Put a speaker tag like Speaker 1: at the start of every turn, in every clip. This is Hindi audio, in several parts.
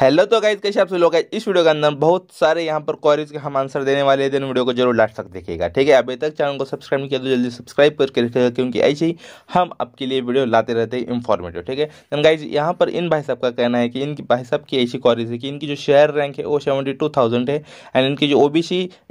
Speaker 1: हेलो तो गाइज कैसे आप सभी लोग इस वीडियो के अंदर बहुत सारे यहाँ पर क्वारीज के हम आंसर देने वाले हैं वीडियो को जरूर लास्ट तक देखिएगा ठीक है अभी तक चैनल को सब्सक्राइब नहीं किया तो जल्दी सब्सक्राइब करके रखिएगा क्योंकि ऐसे ही हम आपके लिए वीडियो लाते रहते हैं इन्फॉर्मेटिव ठीक है देन गाइज यहाँ पर इन भाई साहब का कहना है कि इनकी भाई साहब की ऐसी क्वारीज है कि इनकी जो शेयर रैंक है वो सेवेंटी है एंड इनकी जो ओ बी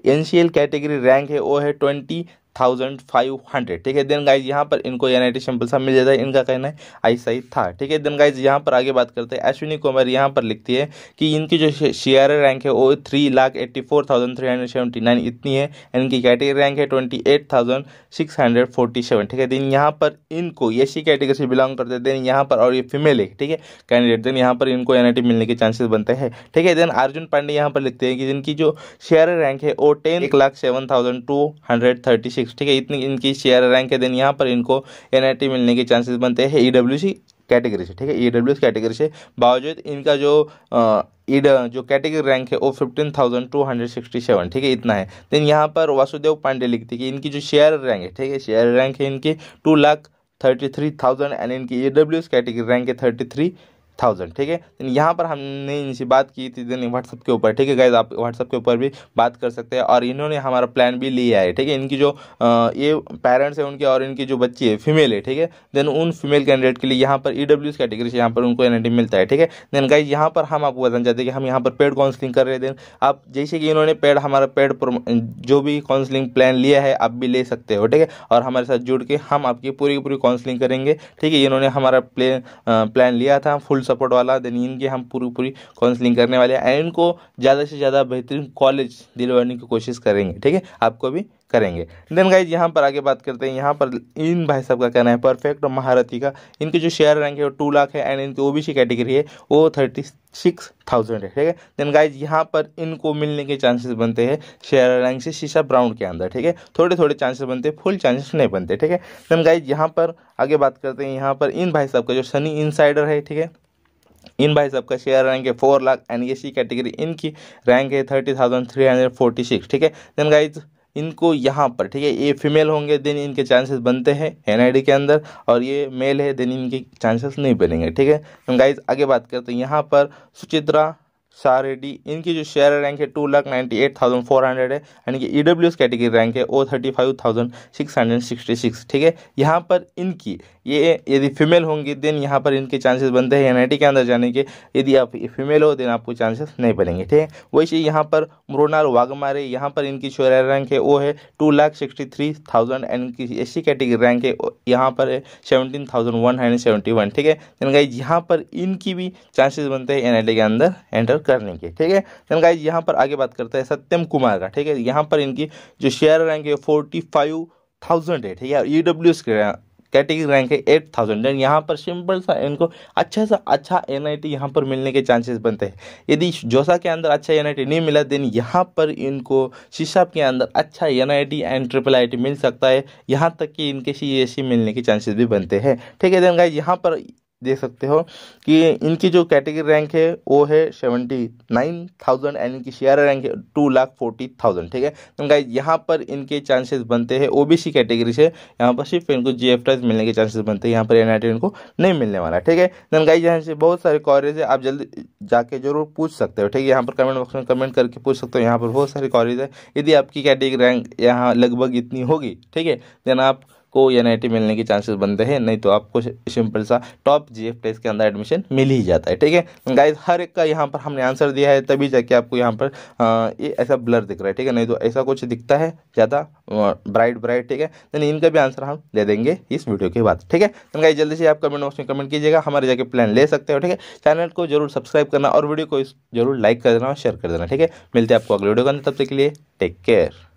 Speaker 1: कैटेगरी रैंक है वो है ट्वेंटी थाउजेंड फाइव हंड्रेड ठीक है देन गाइज यहाँ पर इनको एन सिंपल सा मिल जाता है इनका कहना है ऐसा ही था ठीक है देन गाइज यहाँ पर आगे बात करते हैं अश्विनी कुमार यहाँ पर लिखती है कि इनकी जो शेयर रैंक है वो three lakh eighty four thousand three hundred seventy nine इतनी है इनकी कैटेगरी रैंक है twenty eight thousand six hundred forty seven ठीक है देन यहाँ पर इनको एस सी कैटेगरी से बिलोंग करते हैं देन यहाँ पर और ये फीमेल है ठीक है कैंडिडेट देन यहाँ पर इनको एन मिलने के चांसेस बनते हैं ठीक है देन अर्जुन पांडे यहाँ पर लिखते हैं कि जिनकी जो शेयर रैंक है वो ten lakh seven thousand two hundred thirty six six ठीक है इतनी इनकी शेयर रैंक है देन यहाँ पर इनको एन मिलने के चांसेस बनते हैं ई डब्ल्यू सी कैटेगरी से ठीक है ई डब्ल्यू कैटेगरी से बावजूद इनका जो ईड e जो कैटेगरी रैंक है वो fifteen thousand two hundred sixty seven ठीक है इतना है देन यहाँ पर वासुदेव पांडे लिखते हैं कि इनकी जो शेयर रैंक है ठीक है शेयर रैंक है इनकी two lakh thirty three thousand and इनकी E W S category rank है थर्टी थ्री थाउजेंड ठीक है तो यहाँ पर हमने इनसे बात की थी दिन व्हाट्सअप के ऊपर ठीक है गाइज आप व्हाट्सअप के ऊपर भी बात कर सकते हैं और इन्होंने हमारा प्लान भी लिया है ठीक है इनकी जो आ, ये पेरेंट्स हैं उनके और इनकी जो बच्ची है फीमेल है ठीक है देन उन फीमेल कैंडिडेट के लिए यहाँ पर ई डब्ल्यू कैटेगरी से यहाँ पर उनको एन मिलता है ठीक है देन गाइज यहाँ पर हम आपको बताना चाहते हैं कि हम यहाँ पर पेड काउंसलिंग कर रहे हैं देन आप जैसे कि इन्होंने पेड हमारा पेड जो भी काउंसलिंग प्लान लिया है आप भी ले सकते हो ठीक है और हमारे साथ जुड़ के हम आपकी पूरी पूरी काउंसलिंग करेंगे ठीक है इन्होंने हमारा प्लान लिया था फुल सपोर्ट वाला देन इनकी हम पूरी पूरी काउंसलिंग करने वाले हैं एंड इनको ज़्यादा से ज़्यादा बेहतरीन कॉलेज दिलवाने की कोशिश करेंगे ठीक है आपको भी करेंगे देन गाइज यहाँ पर आगे बात करते हैं यहाँ पर इन भाई साहब का कहना है परफेक्ट और महारथी का इनके जो शेयर रैंक है वो टू लाख है एंड इनकी ओबीसी कैटेगरी है वो थर्टी सिक्स थाउजेंड है ठीक है देन गाइज यहाँ पर इनको मिलने के चांसेस बनते हैं शेयर रैंक से शीशा ब्राउंड के अंदर ठीक है थोड़े थोड़े चांसेस बनते हैं फुल चांसेस नहीं बनते ठीक है देन गाइज यहाँ पर आगे बात करते हैं यहाँ पर इन भाई साहब का जो सनी इनसाइडर है ठीक है इन भाई का शेयर रैंक है फोर लाख एंड ये सी कैटेगरी इनकी रैंक है thirty thousand three hundred forty six ठीक है देन गाइज इनको यहाँ पर ठीक है ये फीमेल होंगे देन इनके चांसेस बनते हैं डी के अंदर और ये मेल है देन इनके चांसेस नहीं बनेंगे ठीक है गाइज आगे बात करते हैं यहाँ पर सुचित्रा सार रेड्डी इनकी जो शेयर रैंक है two lakh ninety eight thousand four hundred है यानी कि E W S category rank है वो thirty five thousand six hundred sixty six ठीक है यहाँ पर इनकी ये यदि फीमेल होंगी देन यहाँ पर इनके चांसेस बनते हैं एन आई टी के अंदर जाने के यदि आप फीमेल हो देन आपको चांसेस नहीं बनेंगे ठीक है वैसे यहाँ पर मृणाल वाघमारे यहाँ पर इनकी शेयर रैंक है वो है two lakh sixty three thousand and इनकी एस सी कैटेगरी रैंक है यहाँ पर है seventeen thousand one hundred seventy one ठीक है यहाँ पर इनकी भी चांसेस बनते हैं एन आई टी के अंदर एंटर शेयर करने के ठीक है देन गाइज यहाँ पर आगे बात करते हैं सत्यम कुमार का ठीक है यहाँ पर इनकी जो शेयर रैंक है फोर्टी फाइव थाउजेंड है ठीक है E W S category rank है एट थाउजेंड एंड यहाँ पर सिंपल सा इनको अच्छा सा अच्छा एन आई टी यहाँ पर मिलने के चांसेस बनते हैं यदि जोसा के अंदर अच्छा एन आई टी नहीं मिला देन यहाँ पर इनको शिशाब के अंदर अच्छा N I T and triple I T मिल सकता है यहाँ तक कि इनके सी ए सी मिलने के चांसेस भी बनते हैं ठीक है देन गाइज यहाँ पर देख सकते हो कि इनकी जो कैटेगरी रैंक है वो है सेवेंटी नाइन थाउजेंड एंड इनकी शेयर रैंक है टू लाख फोर्टी थाउजेंड ठीक है तो गाइज यहाँ पर इनके चांसेस बनते हैं ओबीसी कैटेगरी से यहाँ पर सिर्फ इनको जी एफ मिलने के चांसेस बनते हैं यहाँ पर एन इनको नहीं मिलने वाला ठीक है दैन गाइज यहाँ से बहुत सारे कॉलेज है आप जल्दी जाके जरूर पूछ सकते हो ठीक है यहाँ पर कमेंट बॉक्स में कमेंट करके पूछ सकते हो यहाँ पर बहुत सारे कॉलेज है यदि आपकी कैटेगरी रैंक यहाँ लगभग इतनी होगी ठीक है देन आप को एन मिलने के चांसेस बनते हैं नहीं तो आपको सिंपल सा टॉप जी टेस्ट के अंदर एडमिशन मिल ही जाता है ठीक है गाइज हर एक का यहाँ पर हमने आंसर दिया है तभी जाके आपको यहाँ पर ये ऐसा ब्लर दिख रहा है ठीक है नहीं तो ऐसा कुछ दिखता है ज़्यादा ब्राइट ब्राइट ठीक है नहीं इनका भी आंसर हम दे देंगे इस वीडियो के बाद ठीक है तो गाइज जल्दी से आप कमेंट बॉक्स में कमेंट कीजिएगा हमारे जाके प्लान ले सकते हो ठीक है चैनल को जरूर सब्सक्राइब करना और वीडियो को जरूर लाइक कर देना और शेयर कर देना ठीक है मिलते हैं आपको अगले वीडियो के अंदर तब तक के लिए टेक केयर